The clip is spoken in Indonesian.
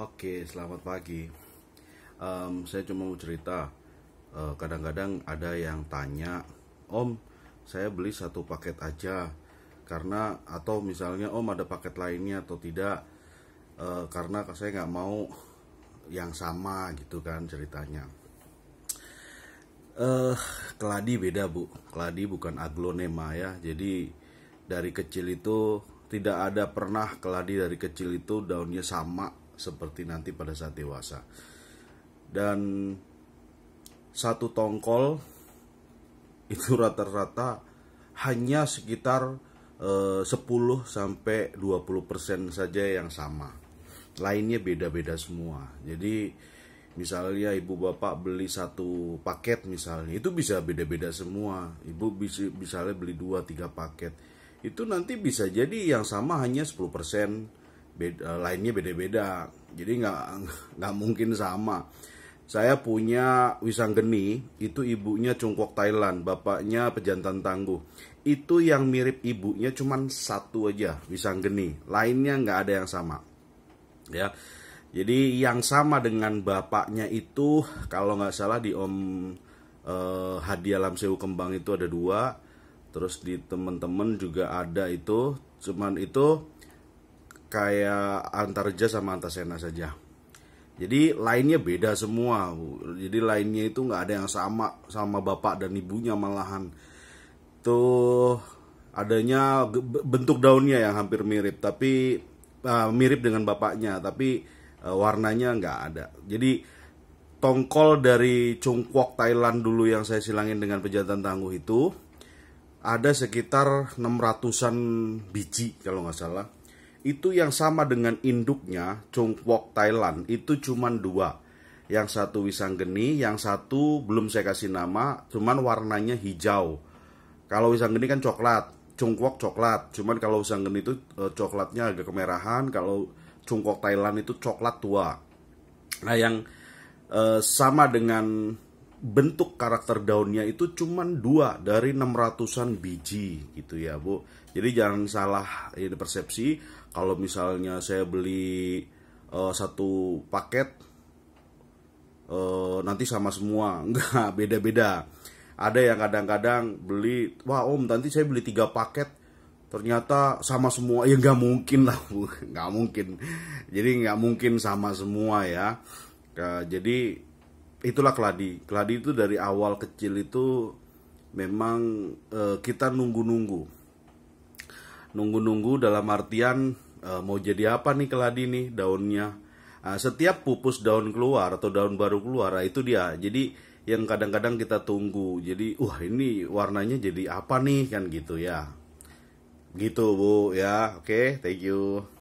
Oke, selamat pagi. Um, saya cuma mau cerita. Eh, kadang-kadang uh, ada yang tanya, Om, saya beli satu paket aja, karena atau misalnya Om ada paket lainnya atau tidak, uh, karena saya nggak mau yang sama gitu kan ceritanya. Uh, keladi beda bu, keladi bukan aglonema ya. Jadi dari kecil itu tidak ada pernah keladi dari kecil itu daunnya sama seperti nanti pada saat dewasa. Dan satu tongkol itu rata-rata hanya sekitar eh, 10 sampai 20% saja yang sama. Lainnya beda-beda semua. Jadi misalnya ibu bapak beli satu paket misalnya itu bisa beda-beda semua ibu bisa misalnya beli dua tiga paket itu nanti bisa jadi yang sama hanya 10% beda, eh, lainnya beda-beda jadi nggak nggak mungkin sama saya punya Wisanggeni itu ibunya cungkok Thailand bapaknya pejantan tangguh itu yang mirip ibunya cuman satu aja Wisanggeni lainnya nggak ada yang sama ya jadi yang sama dengan bapaknya itu kalau nggak salah di Om eh, Hadi Alam Sewu Kembang itu ada dua terus di teman-teman juga ada itu cuman itu kayak Antarja sama Antasena saja. Jadi lainnya beda semua. Jadi lainnya itu nggak ada yang sama sama bapak dan ibunya malahan. Tuh adanya bentuk daunnya yang hampir mirip, tapi uh, mirip dengan bapaknya, tapi uh, warnanya nggak ada. Jadi tongkol dari cungkwok Thailand dulu yang saya silangin dengan pejantan tangguh itu ada sekitar 600-an biji kalau nggak salah itu yang sama dengan induknya Chungkwok Thailand itu cuman dua yang satu wisanggeni yang satu belum saya kasih nama cuman warnanya hijau kalau wisanggeni kan coklat Chungkwok coklat cuman kalau wisang itu eh, coklatnya agak kemerahan kalau Chungkwok Thailand itu coklat tua nah yang eh, sama dengan bentuk karakter daunnya itu cuman dua dari 600-an biji gitu ya bu jadi jangan salah ini persepsi kalau misalnya saya beli uh, satu paket uh, nanti sama semua enggak beda-beda ada yang kadang-kadang beli wah om nanti saya beli tiga paket ternyata sama semua ya nggak mungkin lah bu nggak mungkin jadi nggak mungkin sama semua ya nah, jadi itulah keladi keladi itu dari awal kecil itu memang e, kita nunggu-nunggu nunggu-nunggu dalam artian e, mau jadi apa nih keladi nih daunnya ah, setiap pupus daun keluar atau daun baru keluar ah, itu dia jadi yang kadang-kadang kita tunggu jadi wah ini warnanya jadi apa nih kan gitu ya gitu bu ya oke okay, thank you